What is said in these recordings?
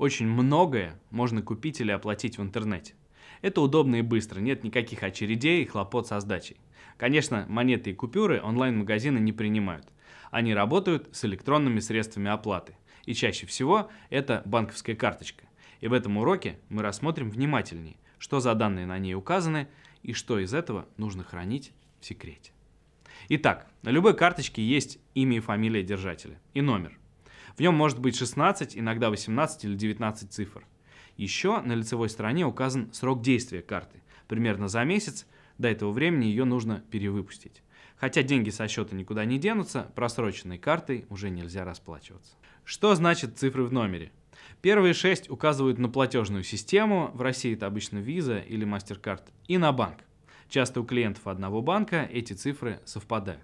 Очень многое можно купить или оплатить в интернете. Это удобно и быстро, нет никаких очередей и хлопот со сдачей. Конечно, монеты и купюры онлайн-магазины не принимают. Они работают с электронными средствами оплаты. И чаще всего это банковская карточка. И в этом уроке мы рассмотрим внимательнее, что за данные на ней указаны и что из этого нужно хранить в секрете. Итак, на любой карточке есть имя и фамилия держателя и номер – в нем может быть 16, иногда 18 или 19 цифр. Еще на лицевой стороне указан срок действия карты. Примерно за месяц до этого времени ее нужно перевыпустить. Хотя деньги со счета никуда не денутся, просроченной картой уже нельзя расплачиваться. Что значит цифры в номере? Первые шесть указывают на платежную систему, в России это обычно Visa или MasterCard, и на банк. Часто у клиентов одного банка эти цифры совпадают.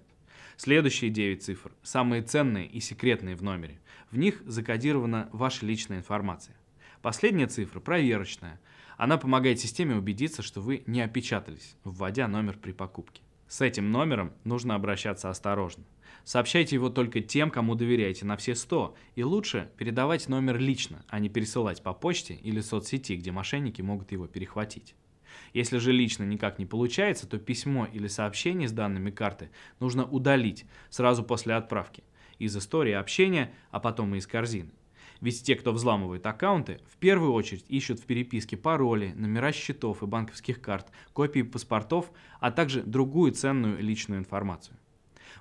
Следующие 9 цифр – самые ценные и секретные в номере. В них закодирована ваша личная информация. Последняя цифра – проверочная. Она помогает системе убедиться, что вы не опечатались, вводя номер при покупке. С этим номером нужно обращаться осторожно. Сообщайте его только тем, кому доверяете на все 100, и лучше передавать номер лично, а не пересылать по почте или соцсети, где мошенники могут его перехватить. Если же лично никак не получается, то письмо или сообщение с данными карты нужно удалить сразу после отправки из истории общения, а потом и из корзины. Ведь те, кто взламывает аккаунты, в первую очередь ищут в переписке пароли, номера счетов и банковских карт, копии паспортов, а также другую ценную личную информацию.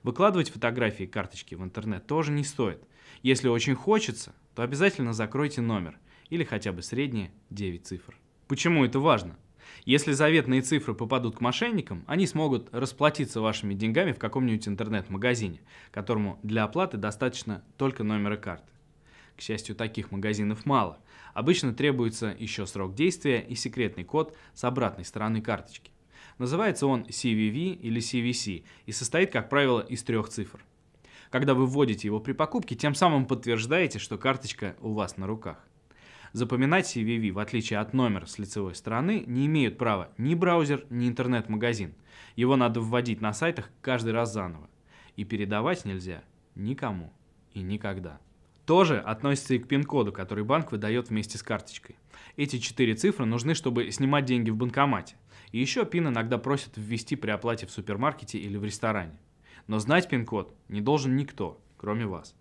Выкладывать фотографии карточки в интернет тоже не стоит. Если очень хочется, то обязательно закройте номер или хотя бы средние 9 цифр. Почему это важно? Если заветные цифры попадут к мошенникам, они смогут расплатиться вашими деньгами в каком-нибудь интернет-магазине, которому для оплаты достаточно только номера карты. К счастью, таких магазинов мало. Обычно требуется еще срок действия и секретный код с обратной стороны карточки. Называется он CVV или CVC и состоит, как правило, из трех цифр. Когда вы вводите его при покупке, тем самым подтверждаете, что карточка у вас на руках. Запоминать CVV, в отличие от номера с лицевой стороны, не имеют права ни браузер, ни интернет-магазин. Его надо вводить на сайтах каждый раз заново. И передавать нельзя никому и никогда. Тоже относится и к пин-коду, который банк выдает вместе с карточкой. Эти четыре цифры нужны, чтобы снимать деньги в банкомате. И еще пин иногда просят ввести при оплате в супермаркете или в ресторане. Но знать пин-код не должен никто, кроме вас.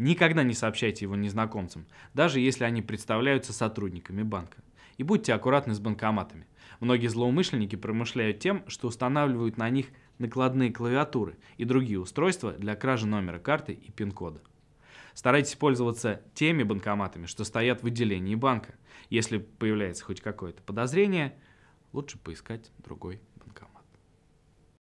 Никогда не сообщайте его незнакомцам, даже если они представляются сотрудниками банка. И будьте аккуратны с банкоматами. Многие злоумышленники промышляют тем, что устанавливают на них накладные клавиатуры и другие устройства для кражи номера карты и пин-кода. Старайтесь пользоваться теми банкоматами, что стоят в отделении банка. Если появляется хоть какое-то подозрение, лучше поискать другой банкомат.